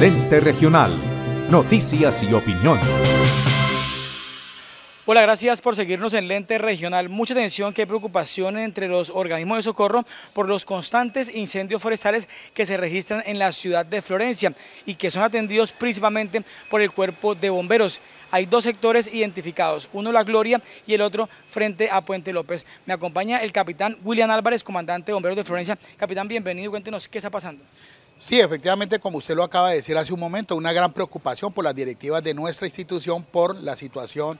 Lente Regional. Noticias y opinión. Hola, gracias por seguirnos en Lente Regional. Mucha atención, qué preocupación entre los organismos de socorro por los constantes incendios forestales que se registran en la ciudad de Florencia y que son atendidos principalmente por el cuerpo de bomberos. Hay dos sectores identificados, uno La Gloria y el otro frente a Puente López. Me acompaña el capitán William Álvarez, comandante de bomberos de Florencia. Capitán, bienvenido, cuéntenos qué está pasando. Sí, efectivamente, como usted lo acaba de decir hace un momento, una gran preocupación por las directivas de nuestra institución por la situación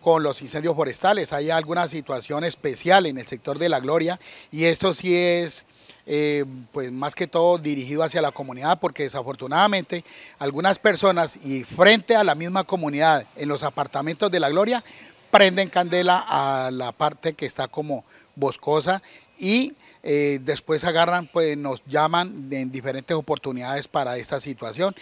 con los incendios forestales. Hay alguna situación especial en el sector de la Gloria y esto sí es... Eh, pues más que todo dirigido hacia la comunidad, porque desafortunadamente algunas personas y frente a la misma comunidad en los apartamentos de la Gloria prenden candela a la parte que está como boscosa y eh, después agarran, pues nos llaman en diferentes oportunidades para esta situación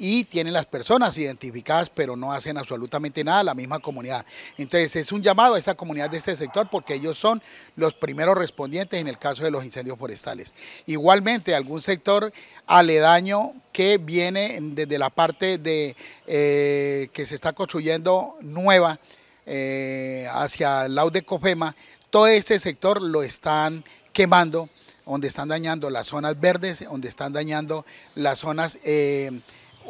y tienen las personas identificadas, pero no hacen absolutamente nada la misma comunidad. Entonces es un llamado a esa comunidad de este sector porque ellos son los primeros respondientes en el caso de los incendios forestales. Igualmente, algún sector aledaño que viene desde la parte de eh, que se está construyendo nueva eh, hacia el lado de Cofema, todo este sector lo están quemando, donde están dañando las zonas verdes, donde están dañando las zonas eh,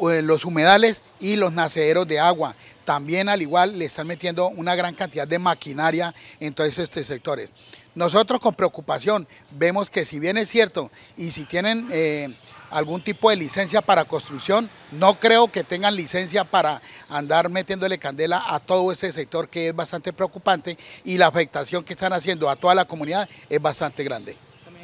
eh, los humedales y los nacederos de agua. También al igual le están metiendo una gran cantidad de maquinaria en todos estos sectores. Nosotros con preocupación vemos que si bien es cierto y si tienen eh, algún tipo de licencia para construcción, no creo que tengan licencia para andar metiéndole candela a todo este sector que es bastante preocupante y la afectación que están haciendo a toda la comunidad es bastante grande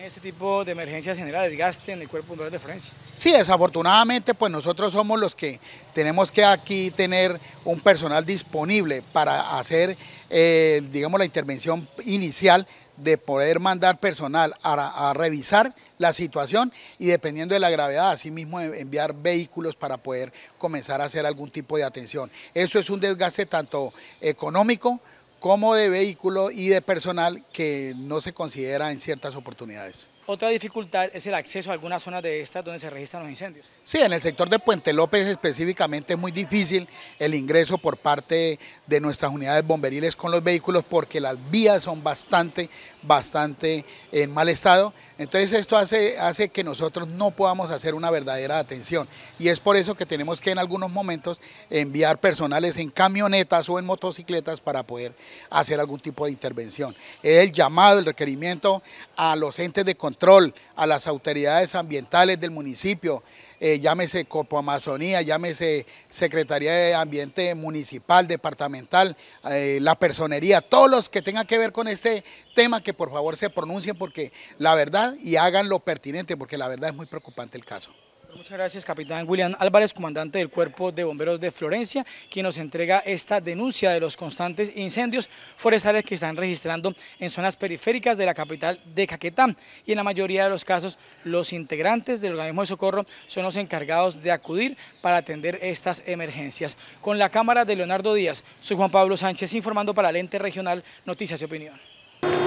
este tipo de emergencias genera desgaste en el cuerpo de de Florencia. Sí, desafortunadamente pues nosotros somos los que tenemos que aquí tener un personal disponible para hacer, eh, digamos, la intervención inicial de poder mandar personal a, a, revisar la situación y dependiendo de la gravedad, asimismo enviar vehículos para poder comenzar a hacer algún tipo de atención. Eso es un desgaste tanto económico, como de vehículo y de personal que no se considera en ciertas oportunidades. Otra dificultad es el acceso a algunas zonas de estas donde se registran los incendios. Sí, en el sector de Puente López específicamente es muy difícil el ingreso por parte de nuestras unidades bomberiles con los vehículos porque las vías son bastante bastante en mal estado. Entonces esto hace, hace que nosotros no podamos hacer una verdadera atención y es por eso que tenemos que en algunos momentos enviar personales en camionetas o en motocicletas para poder hacer algún tipo de intervención. Es el llamado, el requerimiento a los entes de control, a las autoridades ambientales del municipio, eh, llámese Copo Amazonía, llámese Secretaría de Ambiente Municipal, Departamental, eh, la Personería, todos los que tengan que ver con este tema, que por favor se pronuncien porque la verdad y hagan lo pertinente, porque la verdad es muy preocupante el caso. Pues muchas gracias, capitán William Álvarez, comandante del Cuerpo de Bomberos de Florencia, quien nos entrega esta denuncia de los constantes incendios forestales que están registrando en zonas periféricas de la capital de Caquetá. Y en la mayoría de los casos, los integrantes del organismo de socorro son los encargados de acudir para atender estas emergencias. Con la cámara de Leonardo Díaz, soy Juan Pablo Sánchez informando para el ente regional Noticias y Opinión.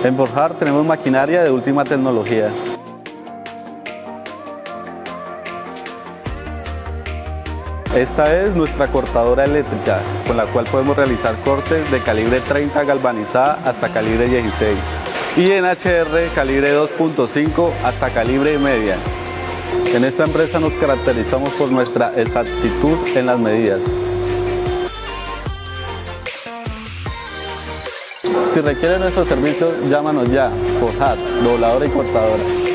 En Borjar tenemos maquinaria de última tecnología. Esta es nuestra cortadora eléctrica, con la cual podemos realizar cortes de calibre 30 galvanizada hasta calibre 16 y en HR calibre 2.5 hasta calibre y media. En esta empresa nos caracterizamos por nuestra exactitud en las medidas. Si requieren nuestros servicios, llámanos ya, Forjat, dobladora y cortadora.